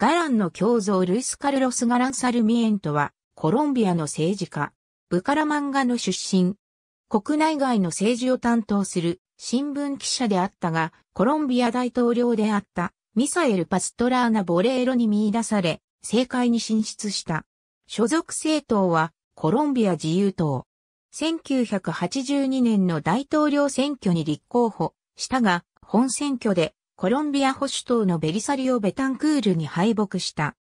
ガランの胸像ルイス・カルロス・ガラン・サルミエントは、コロンビアの政治家、ブカラマンガの出身。国内外の政治を担当する新聞記者であったが、コロンビア大統領であったミサエル・パストラーナ・ボレーロに見出され、政界に進出した。所属政党は、コロンビア自由党。1982年の大統領選挙に立候補したが、本選挙でコロンビア保守党のベリサリオ・ベタンクールに敗北した。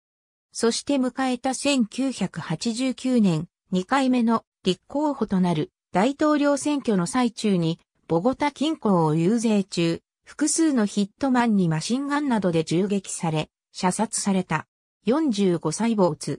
そして迎えた1989年、2回目の立候補となる大統領選挙の最中に、ボゴタ近郊を遊説中、複数のヒットマンにマシンガンなどで銃撃され、射殺された。45歳没。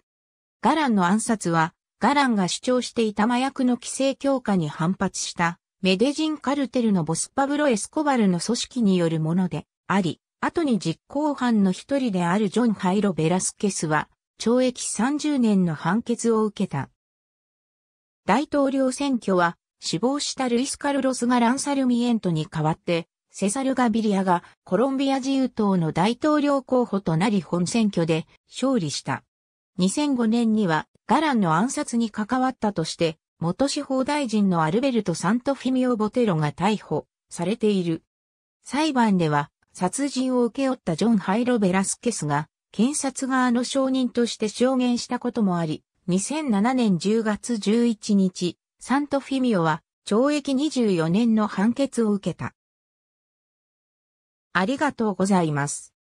ガランの暗殺は、ガランが主張していた麻薬の規制強化に反発した、メデジンカルテルのボスパブロ・エスコバルの組織によるものであり、後に実行犯の一人であるジョン・ハイロ・ベラスケスは、懲役30年の判決を受けた。大統領選挙は、死亡したルイス・カルロス・がランサルミエントに代わって、セサル・ガビリアがコロンビア自由党の大統領候補となり本選挙で勝利した。2005年にはガランの暗殺に関わったとして、元司法大臣のアルベルト・サントフィミオ・ボテロが逮捕されている。裁判では殺人を受け負ったジョン・ハイロ・ベラスケスが、検察側の証人として証言したこともあり、2007年10月11日、サントフィミオは懲役24年の判決を受けた。ありがとうございます。